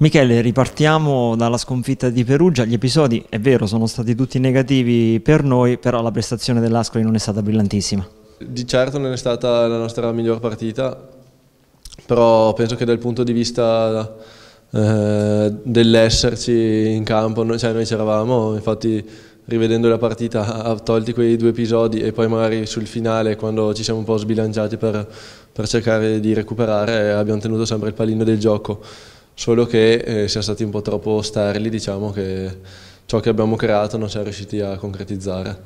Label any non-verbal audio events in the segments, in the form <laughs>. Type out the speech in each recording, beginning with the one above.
Michele, ripartiamo dalla sconfitta di Perugia. Gli episodi, è vero, sono stati tutti negativi per noi, però la prestazione dell'Ascoli non è stata brillantissima. Di certo non è stata la nostra miglior partita, però penso che dal punto di vista eh, dell'esserci in campo, noi, cioè noi c'eravamo, infatti rivedendo la partita ha tolti quei due episodi e poi magari sul finale quando ci siamo un po' sbilanciati per, per cercare di recuperare abbiamo tenuto sempre il pallino del gioco solo che eh, siamo stati un po' troppo sterili, diciamo che ciò che abbiamo creato non siamo riusciti a concretizzare.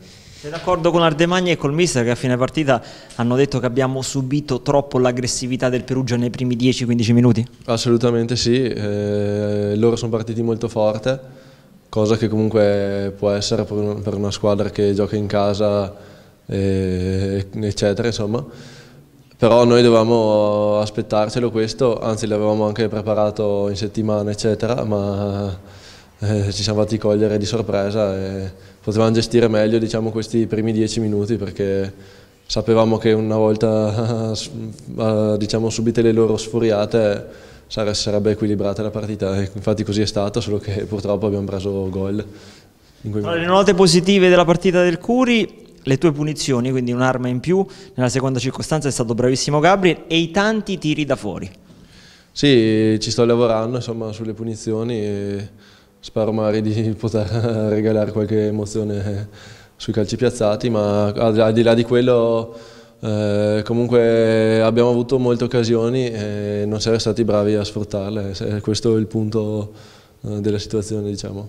Sei d'accordo con Ardemagna e col mister che a fine partita hanno detto che abbiamo subito troppo l'aggressività del Perugia nei primi 10-15 minuti? Assolutamente sì, eh, loro sono partiti molto forte, cosa che comunque può essere per una squadra che gioca in casa, eh, eccetera, insomma però noi dovevamo aspettarcelo questo, anzi l'avevamo anche preparato in settimana eccetera, ma eh, ci siamo fatti cogliere di sorpresa e potevamo gestire meglio diciamo, questi primi dieci minuti perché sapevamo che una volta <laughs> diciamo, subite le loro sfuriate sarebbe equilibrata la partita, e infatti così è stato, solo che purtroppo abbiamo preso gol. Allora, le note positive della partita del Curi le tue punizioni, quindi un'arma in più, nella seconda circostanza è stato bravissimo Gabriel e i tanti tiri da fuori. Sì, ci sto lavorando insomma, sulle punizioni e spero magari di <laughs> poter regalare qualche emozione sui calci piazzati, ma al di là di quello eh, comunque abbiamo avuto molte occasioni e non siamo stati bravi a sfruttarle, questo è il punto eh, della situazione diciamo.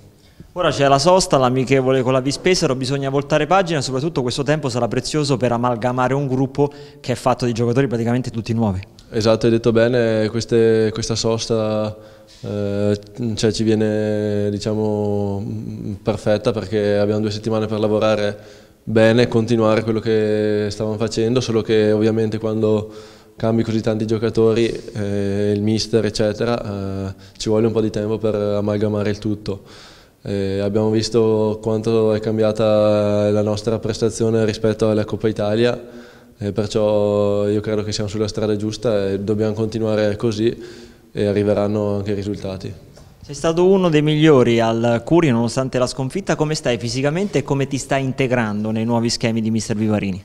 Ora c'è la sosta, l'amichevole con la Vispesaro, bisogna voltare pagina e soprattutto questo tempo sarà prezioso per amalgamare un gruppo che è fatto di giocatori praticamente tutti nuovi. Esatto, hai detto bene, queste, questa sosta eh, cioè ci viene diciamo, mm, perfetta perché abbiamo due settimane per lavorare bene, continuare quello che stavamo facendo, solo che ovviamente quando cambi così tanti giocatori, eh, il mister eccetera, eh, ci vuole un po' di tempo per amalgamare il tutto. Eh, abbiamo visto quanto è cambiata la nostra prestazione rispetto alla Coppa Italia, eh, perciò io credo che siamo sulla strada giusta e dobbiamo continuare così e arriveranno anche i risultati. Sei stato uno dei migliori al Curio nonostante la sconfitta, come stai fisicamente e come ti stai integrando nei nuovi schemi di mister Vivarini?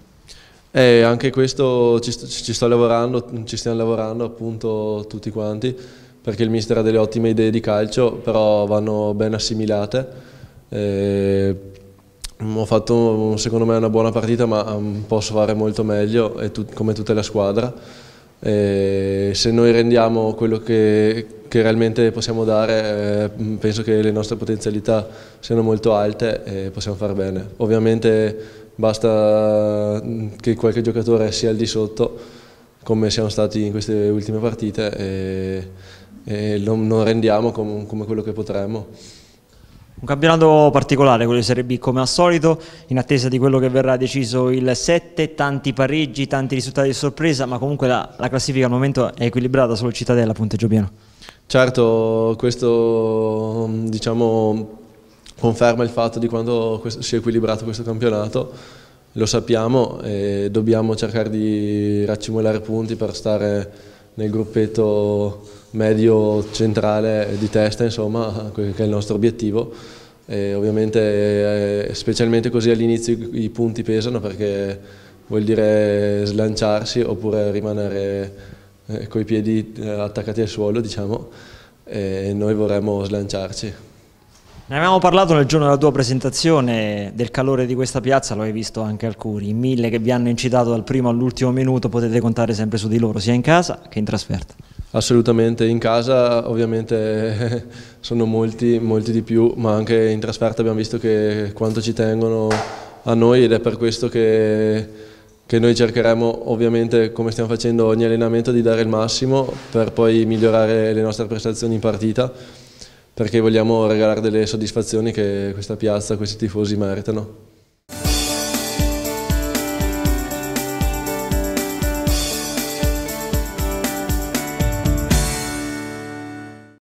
Eh, anche questo ci, sto, ci sto lavorando, ci stiamo lavorando appunto tutti quanti perché il mister ha delle ottime idee di calcio, però vanno ben assimilate. E mm, ho fatto secondo me una buona partita, ma mm, posso fare molto meglio, come tutta la squadra. E se noi rendiamo quello che, che, realmente possiamo dare, eh, mm, penso che le nostre potenzialità siano molto alte e possiamo far bene. Ovviamente basta che qualche giocatore sia al di sotto, come siamo stati in queste ultime partite e lo, non rendiamo com, come quello che potremmo. Un campionato particolare quello di Serie B come al solito, in attesa di quello che verrà deciso il 7, tanti pareggi, tanti risultati di sorpresa, ma comunque la, la classifica al momento è equilibrata solo Cittadella, punteggio pieno. Certo, questo diciamo, conferma il fatto di quando si è equilibrato questo campionato, lo sappiamo e dobbiamo cercare di raccimolare punti per stare nel gruppetto medio centrale di testa, insomma, che è il nostro obiettivo. E ovviamente, eh, specialmente così all'inizio, i punti pesano perché vuol dire slanciarsi oppure rimanere eh, coi piedi eh, attaccati al suolo, diciamo, e noi vorremmo slanciarci. Ne avevamo parlato nel giorno della tua presentazione del calore di questa piazza, lo hai visto anche alcuni, i mille che vi hanno incitato dal primo all'ultimo minuto, potete contare sempre su di loro, sia in casa che in trasferta. Assolutamente, in casa ovviamente <laughs> sono molti, molti di più, ma anche in trasferta abbiamo visto che quanto ci tengono a noi ed è per questo che, che noi cercheremo ovviamente come stiamo facendo ogni allenamento di dare il massimo per poi migliorare le nostre prestazioni in partita perché vogliamo regalare delle soddisfazioni che questa piazza, questi tifosi meritano.